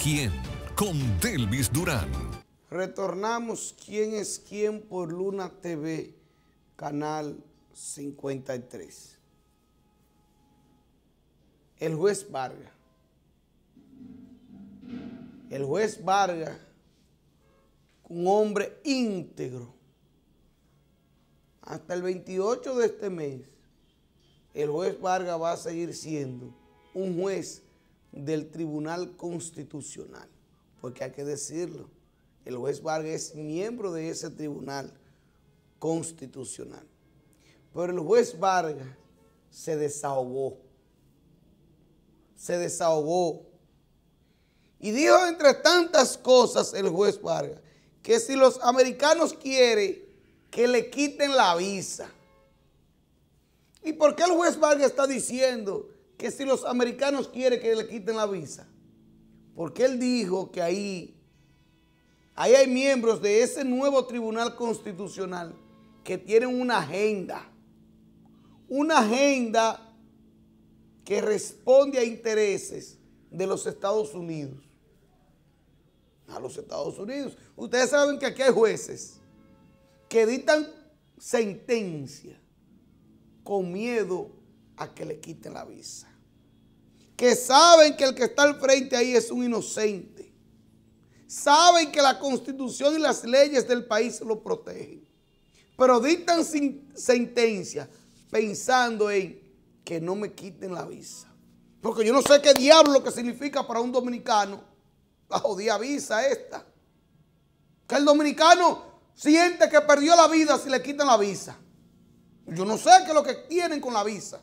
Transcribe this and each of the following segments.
quién? Con Delvis Durán. Retornamos quién es quién por Luna TV, canal 53. El juez Vargas. El juez Vargas, un hombre íntegro, hasta el 28 de este mes, el juez Varga va a seguir siendo un juez del Tribunal Constitucional, porque hay que decirlo, el juez Vargas es miembro de ese Tribunal Constitucional. Pero el juez Vargas se desahogó, se desahogó. Y dijo entre tantas cosas el juez Vargas, que si los americanos quieren que le quiten la visa. ¿Y por qué el juez Vargas está diciendo que si los americanos quieren que le quiten la visa, porque él dijo que ahí, ahí hay miembros de ese nuevo tribunal constitucional que tienen una agenda, una agenda que responde a intereses de los Estados Unidos. A los Estados Unidos. Ustedes saben que aquí hay jueces que dictan sentencia con miedo a que le quiten la visa que saben que el que está al frente ahí es un inocente. Saben que la constitución y las leyes del país lo protegen. Pero dictan sentencia pensando en que no me quiten la visa. Porque yo no sé qué diablo que significa para un dominicano la jodida visa esta. Que el dominicano siente que perdió la vida si le quitan la visa. Yo no sé qué es lo que tienen con la visa.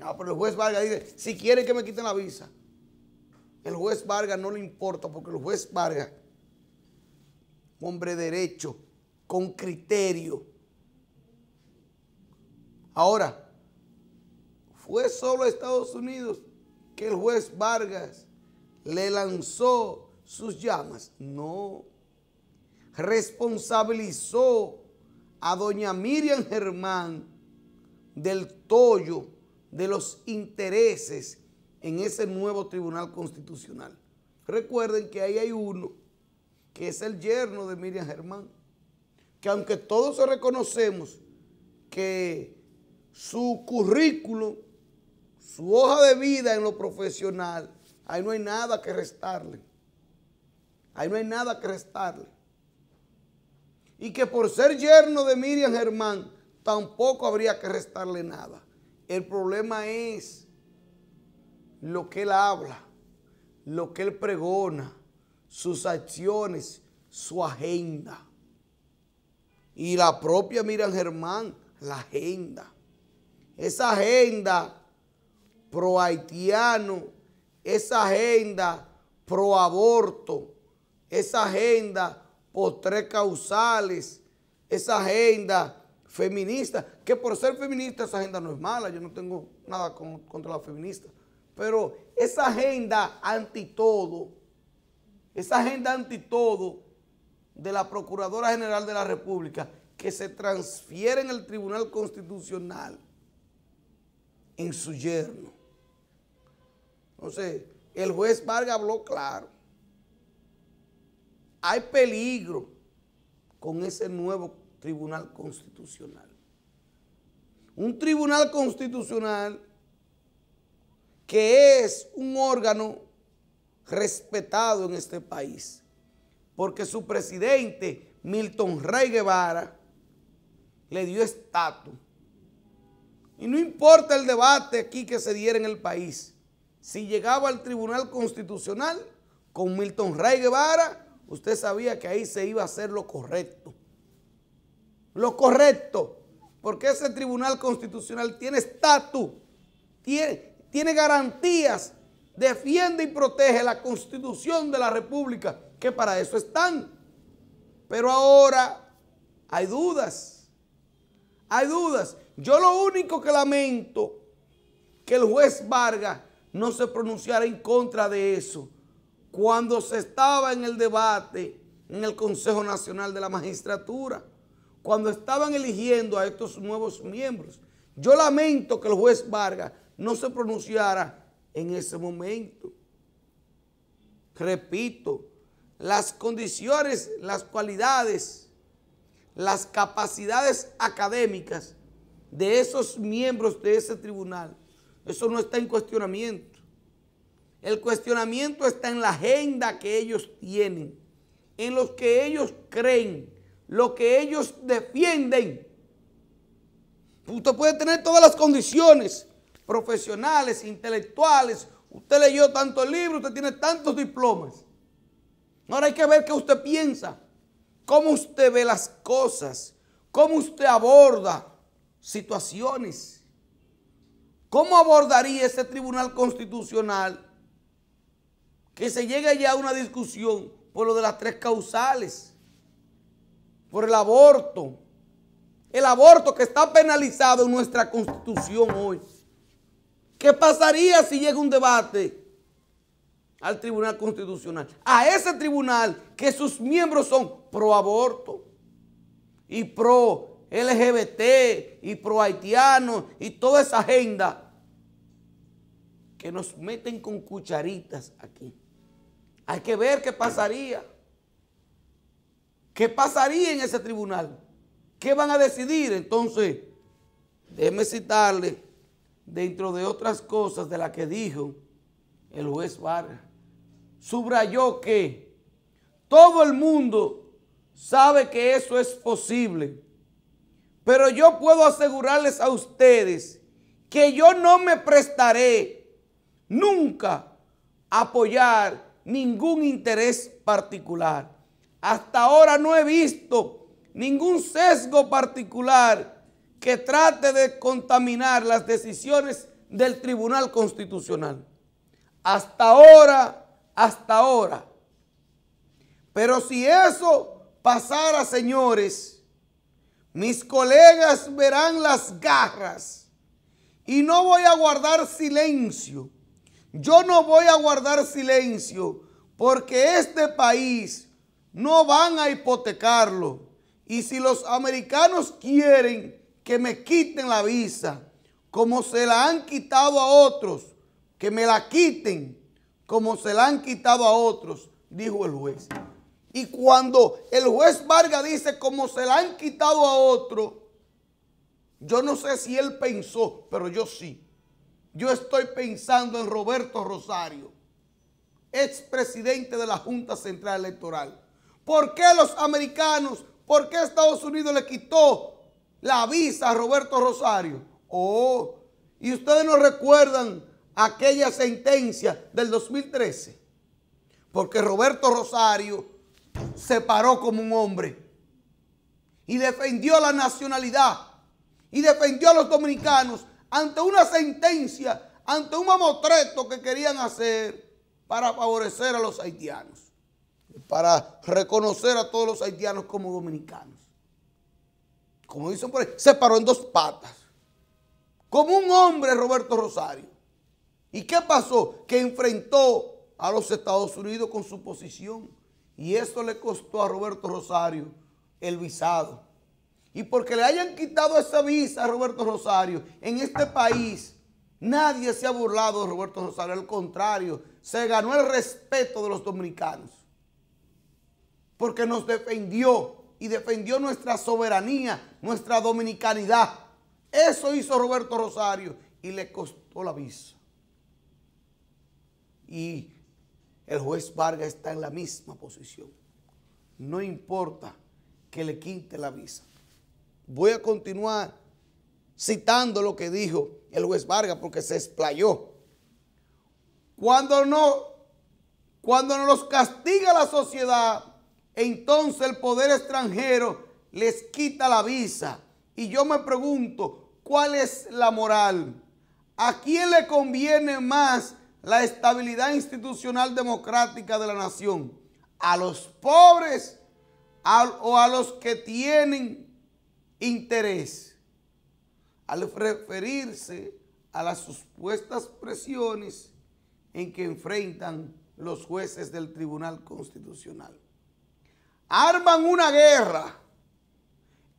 No, pero el juez Vargas dice, si quieren que me quiten la visa. El juez Vargas no le importa porque el juez Vargas, hombre derecho, con criterio. Ahora, fue solo a Estados Unidos que el juez Vargas le lanzó sus llamas. No, responsabilizó a doña Miriam Germán del Toyo de los intereses en ese nuevo Tribunal Constitucional. Recuerden que ahí hay uno que es el yerno de Miriam Germán, que aunque todos reconocemos que su currículo su hoja de vida en lo profesional, ahí no hay nada que restarle. Ahí no hay nada que restarle. Y que por ser yerno de Miriam Germán, tampoco habría que restarle nada. El problema es lo que él habla, lo que él pregona, sus acciones, su agenda. Y la propia Miriam Germán, la agenda. Esa agenda pro haitiano, esa agenda pro aborto, esa agenda por tres causales, esa agenda Feminista, que por ser feminista esa agenda no es mala, yo no tengo nada contra la feminista. pero esa agenda anti todo, esa agenda anti todo de la Procuradora General de la República que se transfiere en el Tribunal Constitucional en su yerno. Entonces, el juez Vargas habló claro. Hay peligro con ese nuevo Tribunal Constitucional. Un Tribunal Constitucional que es un órgano respetado en este país, porque su presidente, Milton Rey Guevara, le dio estatus. Y no importa el debate aquí que se diera en el país, si llegaba al Tribunal Constitucional con Milton Rey Guevara, usted sabía que ahí se iba a hacer lo correcto lo correcto, porque ese tribunal constitucional tiene estatus, tiene, garantías, defiende y protege la constitución de la república, que para eso están. Pero ahora hay dudas, hay dudas. Yo lo único que lamento que el juez Vargas no se pronunciara en contra de eso cuando se estaba en el debate en el Consejo Nacional de la Magistratura cuando estaban eligiendo a estos nuevos miembros. Yo lamento que el juez Vargas no se pronunciara en ese momento. Repito, las condiciones, las cualidades, las capacidades académicas de esos miembros de ese tribunal, eso no está en cuestionamiento. El cuestionamiento está en la agenda que ellos tienen, en los que ellos creen lo que ellos defienden. Usted puede tener todas las condiciones profesionales, intelectuales. Usted leyó tantos libros, usted tiene tantos diplomas. Ahora hay que ver qué usted piensa, cómo usted ve las cosas, cómo usted aborda situaciones. ¿Cómo abordaría ese tribunal constitucional que se llegue ya a una discusión por lo de las tres causales? por el aborto. El aborto que está penalizado en nuestra constitución hoy. ¿Qué pasaría si llega un debate al Tribunal Constitucional? A ese tribunal que sus miembros son pro aborto y pro LGBT y pro haitiano y toda esa agenda que nos meten con cucharitas aquí. Hay que ver qué pasaría. ¿Qué pasaría en ese tribunal? ¿Qué van a decidir? Entonces, Déjenme citarle dentro de otras cosas de las que dijo el juez Vargas. Subrayó que todo el mundo sabe que eso es posible, pero yo puedo asegurarles a ustedes que yo no me prestaré nunca a apoyar ningún interés particular. Hasta ahora no he visto ningún sesgo particular que trate de contaminar las decisiones del Tribunal Constitucional. Hasta ahora, hasta ahora. Pero si eso pasara, señores, mis colegas verán las garras y no voy a guardar silencio. Yo no voy a guardar silencio porque este país no van a hipotecarlo. Y si los americanos quieren que me quiten la visa, como se la han quitado a otros, que me la quiten, como se la han quitado a otros, dijo el juez. Y cuando el juez Vargas dice, como se la han quitado a otro, yo no sé si él pensó, pero yo sí. Yo estoy pensando en Roberto Rosario, expresidente de la Junta Central Electoral. ¿Por qué los americanos, por qué Estados Unidos le quitó la visa a Roberto Rosario? Oh, y ustedes no recuerdan aquella sentencia del 2013. Porque Roberto Rosario se paró como un hombre y defendió la nacionalidad y defendió a los dominicanos ante una sentencia, ante un mamotreto que querían hacer para favorecer a los haitianos para reconocer a todos los haitianos como dominicanos. Como dicen por ahí, se paró en dos patas. Como un hombre Roberto Rosario. ¿Y qué pasó? Que enfrentó a los Estados Unidos con su posición. Y eso le costó a Roberto Rosario el visado. Y porque le hayan quitado esa visa a Roberto Rosario, en este país nadie se ha burlado de Roberto Rosario. Al contrario, se ganó el respeto de los dominicanos porque nos defendió y defendió nuestra soberanía, nuestra dominicanidad. Eso hizo Roberto Rosario y le costó la visa. Y el juez Vargas está en la misma posición. No importa que le quite la visa. Voy a continuar citando lo que dijo el juez Vargas porque se explayó. Cuando no, cuando no nos castiga la sociedad, entonces el poder extranjero les quita la visa. Y yo me pregunto, ¿cuál es la moral? ¿A quién le conviene más la estabilidad institucional democrática de la nación? ¿A los pobres o a los que tienen interés? Al referirse a las supuestas presiones en que enfrentan los jueces del Tribunal Constitucional arman una guerra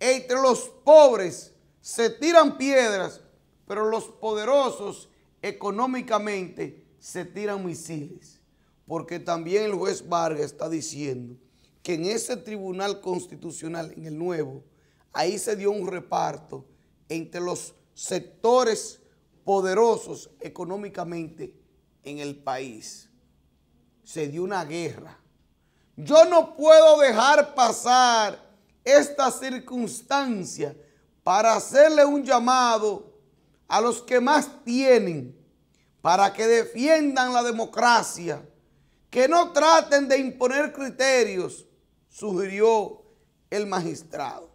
entre los pobres, se tiran piedras, pero los poderosos económicamente se tiran misiles. Porque también el juez Vargas está diciendo que en ese tribunal constitucional, en el nuevo, ahí se dio un reparto entre los sectores poderosos económicamente en el país. Se dio una guerra yo no puedo dejar pasar esta circunstancia para hacerle un llamado a los que más tienen para que defiendan la democracia, que no traten de imponer criterios, sugirió el magistrado.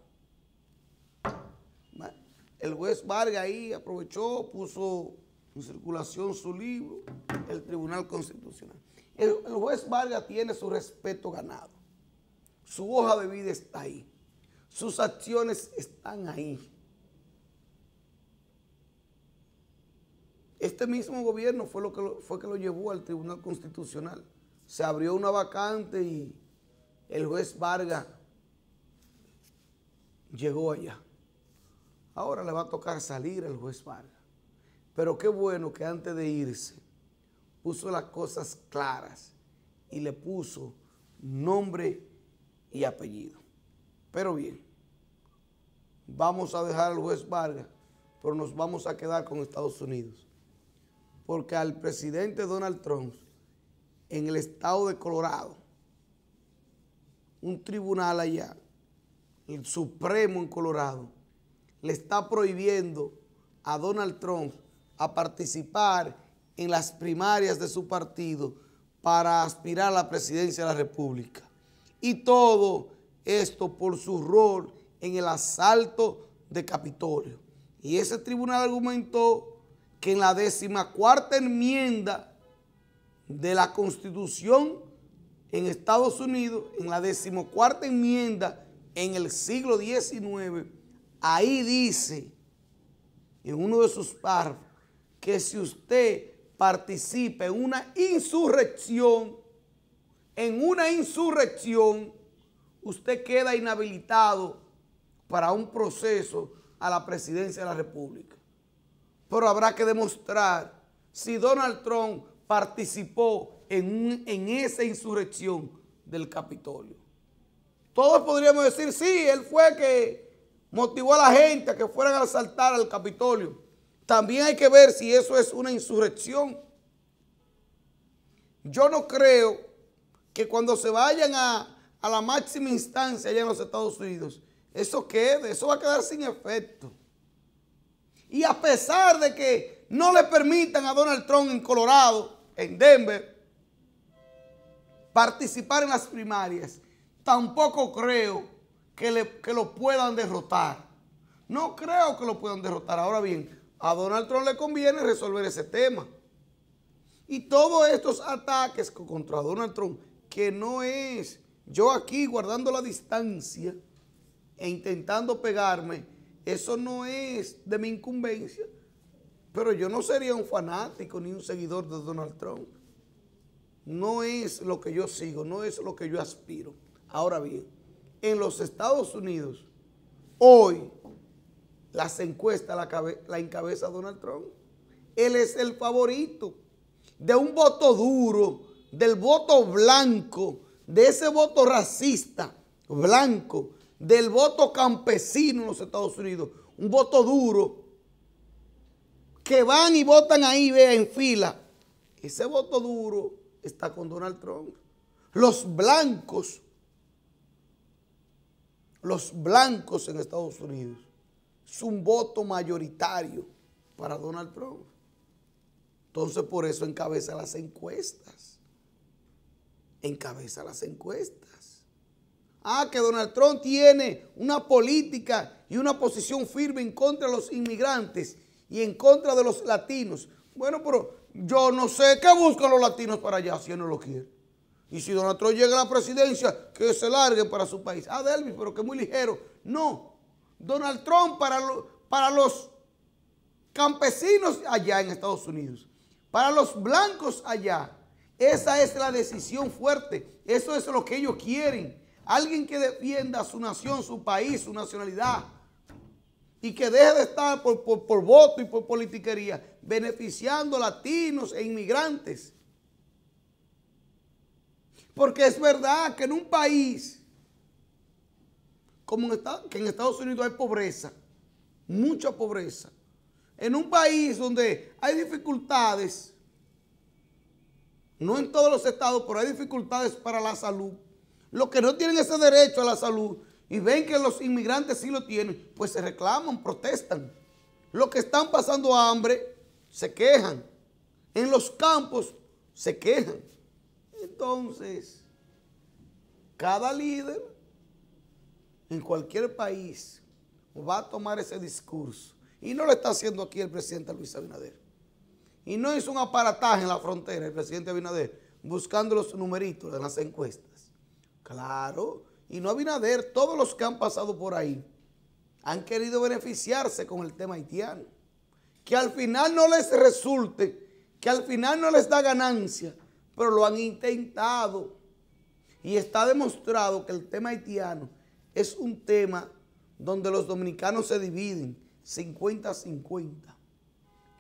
El juez Vargas ahí aprovechó, puso en circulación su libro, el Tribunal Constitucional. El, juez Vargas tiene su respeto ganado. Su hoja de vida está ahí. Sus acciones están ahí. Este mismo gobierno fue, lo que lo, fue que lo llevó al Tribunal Constitucional. Se abrió una vacante y el juez Vargas llegó allá. Ahora le va a tocar salir al juez Vargas. Pero qué bueno que antes de irse, puso las cosas claras y le puso nombre y apellido. Pero bien, vamos a dejar al juez Vargas, pero nos vamos a quedar con Estados Unidos. Porque al presidente Donald Trump, en el estado de Colorado, un tribunal allá, el Supremo en Colorado, le está prohibiendo a Donald Trump a participar en las primarias de su partido para aspirar a la presidencia de la República. Y todo esto por su rol en el asalto de Capitolio. Y ese tribunal argumentó que en la decimacuarta enmienda de la Constitución en Estados Unidos, en la decimocuarta enmienda en el siglo XIX, ahí dice, en uno de sus párrafos, que si usted participe en una insurrección, en una insurrección, usted queda inhabilitado para un proceso a la presidencia de la República. Pero habrá que demostrar si Donald Trump participó en, en esa insurrección del Capitolio. Todos podríamos decir, sí, él fue que motivó a la gente a que fueran a asaltar al Capitolio. También hay que ver si eso es una insurrección. Yo no creo que cuando se vayan a, la máxima instancia allá en los Estados Unidos, eso quede, eso va a quedar sin efecto. Y a pesar de que no le permitan a Donald Trump en Colorado, en Denver, participar en las primarias, tampoco creo que, le, que lo puedan derrotar. No creo que lo puedan derrotar. Ahora bien, a Donald Trump le conviene resolver ese tema. Y todos estos ataques contra Donald Trump, que no es yo aquí guardando la distancia e intentando pegarme, eso no es de mi incumbencia. Pero yo no sería un fanático ni un seguidor de Donald Trump. No es lo que yo sigo, no es lo que yo aspiro. Ahora bien, en los Estados Unidos, hoy las encuestas la, la encabeza Donald Trump. Él es el favorito de un voto duro, del voto blanco, de ese voto racista blanco, del voto campesino en los Estados Unidos, un voto duro, que van y votan ahí, vea, en fila. Ese voto duro está con Donald Trump. Los blancos, los blancos en Estados Unidos es un voto mayoritario para Donald Trump. Entonces por eso encabeza las encuestas. Encabeza las encuestas. Ah, que Donald Trump tiene una política y una posición firme en contra de los inmigrantes y en contra de los latinos. Bueno, pero yo no sé qué buscan los latinos para allá si él no lo quiere. Y si Donald Trump llega a la presidencia, que se largue para su país. Ah, Delvis, pero que muy ligero. No, Donald Trump para, para los campesinos allá en Estados Unidos, para los blancos allá. Esa es la decisión fuerte. Eso es lo que ellos quieren. Alguien que defienda su nación, su país, su nacionalidad. Y que deje de estar por, por, por voto y por politiquería beneficiando latinos e inmigrantes. Porque es verdad que en un país como en Estados, que en Estados Unidos hay pobreza, mucha pobreza. En un país donde hay dificultades, no en todos los estados, pero hay dificultades para la salud. Los que no tienen ese derecho a la salud y ven que los inmigrantes sí lo tienen, pues se reclaman, protestan. Los que están pasando hambre se quejan. En los campos se quejan. Entonces, cada líder en cualquier país va a tomar ese discurso. Y no lo está haciendo aquí el presidente Luis Abinader. Y no hizo un aparataje en la frontera el presidente Abinader buscando los numeritos de las encuestas. Claro, y no Abinader, todos los que han pasado por ahí han querido beneficiarse con el tema haitiano. Que al final no les resulte, que al final no les da ganancia, pero lo han intentado. Y está demostrado que el tema haitiano es un tema donde los dominicanos se dividen 50-50,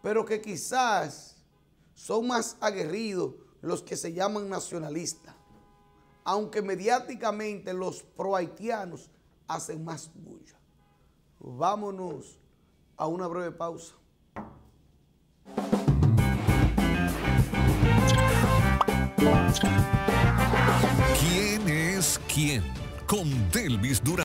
pero que quizás son más aguerridos los que se llaman nacionalistas, aunque mediáticamente los prohaitianos hacen más bulla. Vámonos a una breve pausa. ¿Quién es quién? con Delvis Dura.